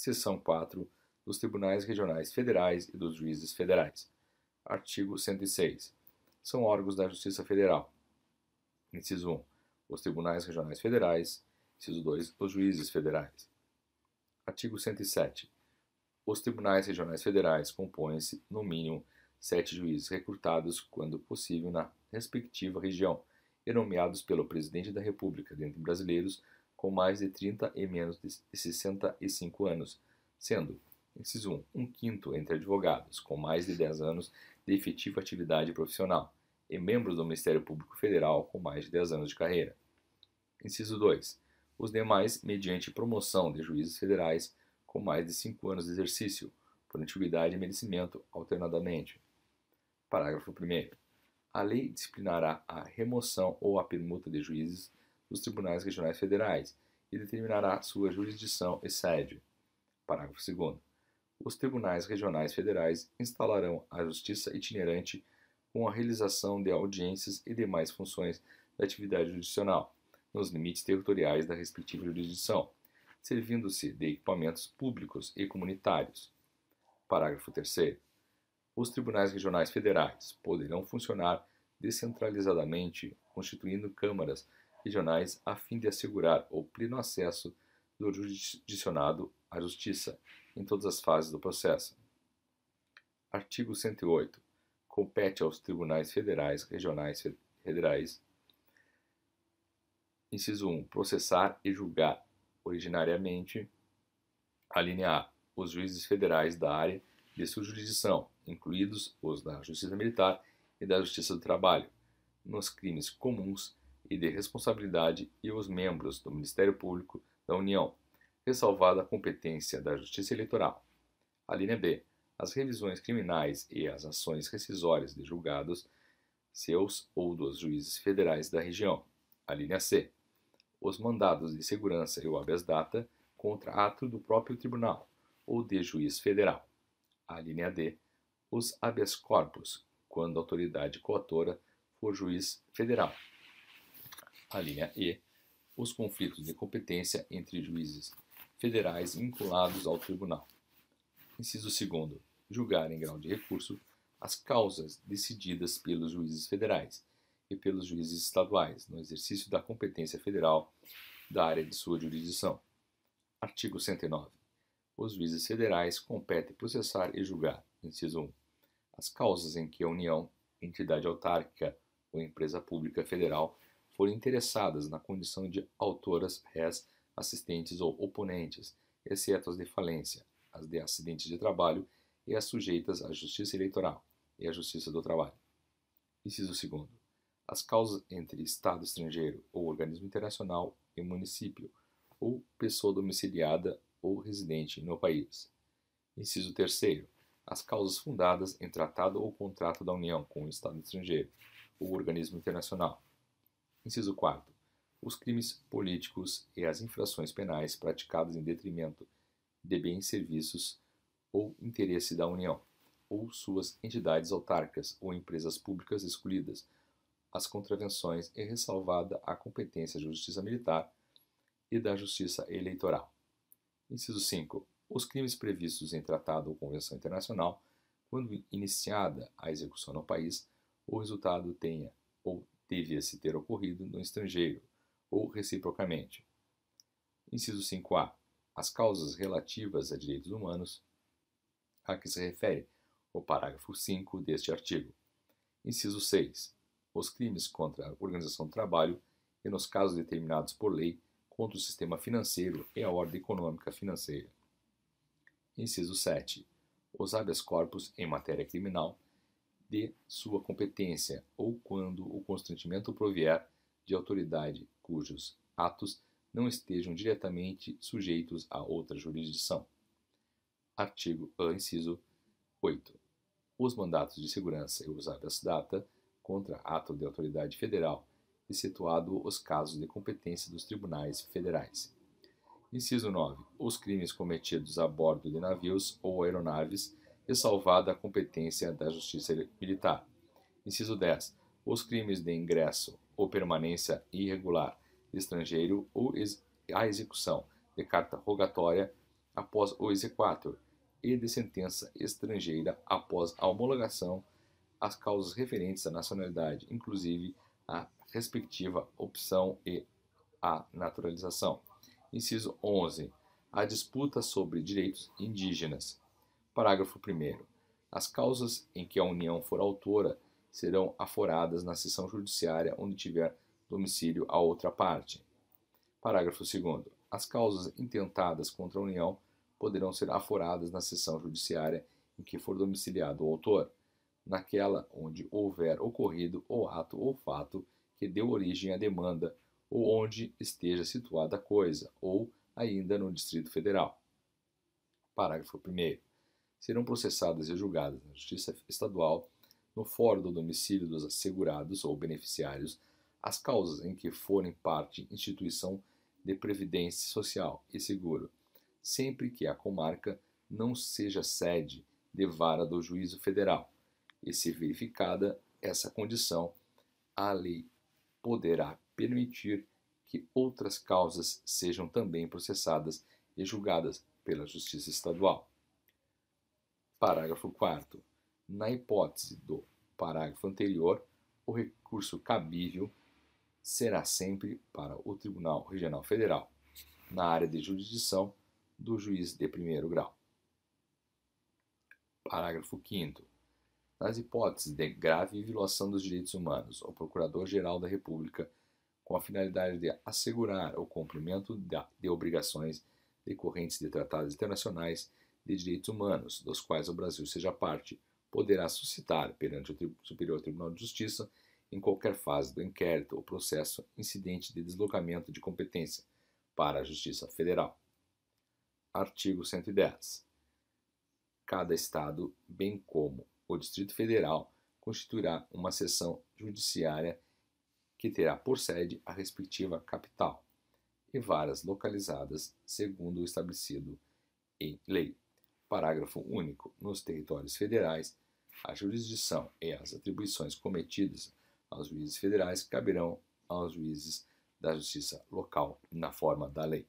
seção 4, dos Tribunais Regionais Federais e dos Juízes Federais. Artigo 106. São órgãos da Justiça Federal. Inciso 1. Os Tribunais Regionais Federais. Inciso 2. Os Juízes Federais. Artigo 107. Os Tribunais Regionais Federais compõem-se, no mínimo, sete juízes recrutados, quando possível, na respectiva região, e nomeados pelo Presidente da República, dentre brasileiros, com mais de 30 e menos de 65 anos, sendo, inciso 1, um quinto entre advogados com mais de 10 anos de efetiva atividade profissional e membros do Ministério Público Federal com mais de 10 anos de carreira. Inciso 2. Os demais, mediante promoção de juízes federais com mais de 5 anos de exercício, por antiguidade e merecimento, alternadamente. Parágrafo 1. A lei disciplinará a remoção ou a permuta de juízes dos tribunais regionais federais e determinará sua jurisdição e sede. Parágrafo 2. Os tribunais regionais federais instalarão a justiça itinerante com a realização de audiências e demais funções da atividade judicial, nos limites territoriais da respectiva jurisdição, servindo-se de equipamentos públicos e comunitários. Parágrafo 3. Os tribunais regionais federais poderão funcionar descentralizadamente, constituindo câmaras regionais a fim de assegurar o pleno acesso do jurisdicionado à justiça em todas as fases do processo. Artigo 108. Compete aos tribunais federais, regionais federais, inciso 1, processar e julgar originariamente a linha A, os juízes federais da área de sua jurisdição, incluídos os da Justiça Militar e da Justiça do Trabalho, nos crimes comuns e de responsabilidade e os membros do Ministério Público da União, ressalvada a competência da Justiça Eleitoral. A linha B. As revisões criminais e as ações rescisórias de julgados seus ou dos juízes federais da região. A linha C. Os mandados de segurança e o habeas data contra ato do próprio tribunal ou de juiz federal. A linha D. Os habeas corpus, quando a autoridade coatora for juiz federal. A linha E, os conflitos de competência entre juízes federais vinculados ao tribunal. Inciso 2. Julgar em grau de recurso as causas decididas pelos juízes federais e pelos juízes estaduais no exercício da competência federal da área de sua jurisdição. Artigo 109. Os juízes federais competem processar e julgar, inciso 1, as causas em que a União, entidade autárquica ou empresa pública federal foram interessadas na condição de autoras, rés, assistentes ou oponentes, exceto as de falência, as de acidentes de trabalho e as sujeitas à Justiça Eleitoral e à Justiça do Trabalho. Inciso 2. As causas entre Estado estrangeiro ou organismo internacional e município, ou pessoa domiciliada ou residente no país. Inciso 3. As causas fundadas em tratado ou contrato da União com o Estado estrangeiro ou organismo internacional, Inciso 4. Os crimes políticos e as infrações penais praticadas em detrimento de bens, serviços ou interesse da União, ou suas entidades autárquicas ou empresas públicas escolhidas, as contravenções e ressalvada a competência da Justiça Militar e da Justiça Eleitoral. Inciso 5. Os crimes previstos em tratado ou convenção internacional, quando iniciada a execução no país, o resultado tenha ou devia-se ter ocorrido no estrangeiro, ou reciprocamente. Inciso 5a. As causas relativas a direitos humanos a que se refere o parágrafo 5 deste artigo. Inciso 6. Os crimes contra a organização do trabalho e, nos casos determinados por lei, contra o sistema financeiro e a ordem econômica financeira. Inciso 7. Os habeas corpus em matéria criminal de sua competência ou quando o constrangimento provier de autoridade cujos atos não estejam diretamente sujeitos a outra jurisdição. Artigo A, ah, inciso 8. Os mandatos de segurança e os habeas data contra ato de autoridade federal, excetuado os casos de competência dos tribunais federais. Inciso 9. Os crimes cometidos a bordo de navios ou aeronaves ressalvada a competência da Justiça Militar. Inciso 10. Os crimes de ingresso ou permanência irregular de estrangeiro ou ex a execução de carta rogatória após o exequatur e de sentença estrangeira após a homologação as causas referentes à nacionalidade, inclusive a respectiva opção e a naturalização. Inciso 11. A disputa sobre direitos indígenas. Parágrafo 1. As causas em que a União for autora serão aforadas na seção judiciária onde tiver domicílio a outra parte. Parágrafo 2. As causas intentadas contra a União poderão ser aforadas na seção judiciária em que for domiciliado o autor, naquela onde houver ocorrido o ato ou fato que deu origem à demanda ou onde esteja situada a coisa, ou ainda no Distrito Federal. Parágrafo 1 serão processadas e julgadas na Justiça Estadual, no fórum do domicílio dos assegurados ou beneficiários, as causas em que forem parte instituição de previdência social e seguro, sempre que a comarca não seja sede de vara do juízo federal. E se verificada essa condição, a lei poderá permitir que outras causas sejam também processadas e julgadas pela Justiça Estadual. Parágrafo 4. Na hipótese do parágrafo anterior, o recurso cabível será sempre para o Tribunal Regional Federal, na área de jurisdição do juiz de primeiro grau. Parágrafo 5. Nas hipóteses de grave violação dos direitos humanos, o Procurador-Geral da República, com a finalidade de assegurar o cumprimento de obrigações decorrentes de tratados internacionais, de Direitos Humanos, dos quais o Brasil seja parte, poderá suscitar perante o Superior Tribunal de Justiça, em qualquer fase do inquérito ou processo, incidente de deslocamento de competência para a Justiça Federal. Artigo 110. Cada Estado, bem como o Distrito Federal, constituirá uma seção judiciária que terá por sede a respectiva capital e varas localizadas segundo o estabelecido em lei. Parágrafo único. Nos territórios federais, a jurisdição e as atribuições cometidas aos juízes federais caberão aos juízes da justiça local na forma da lei.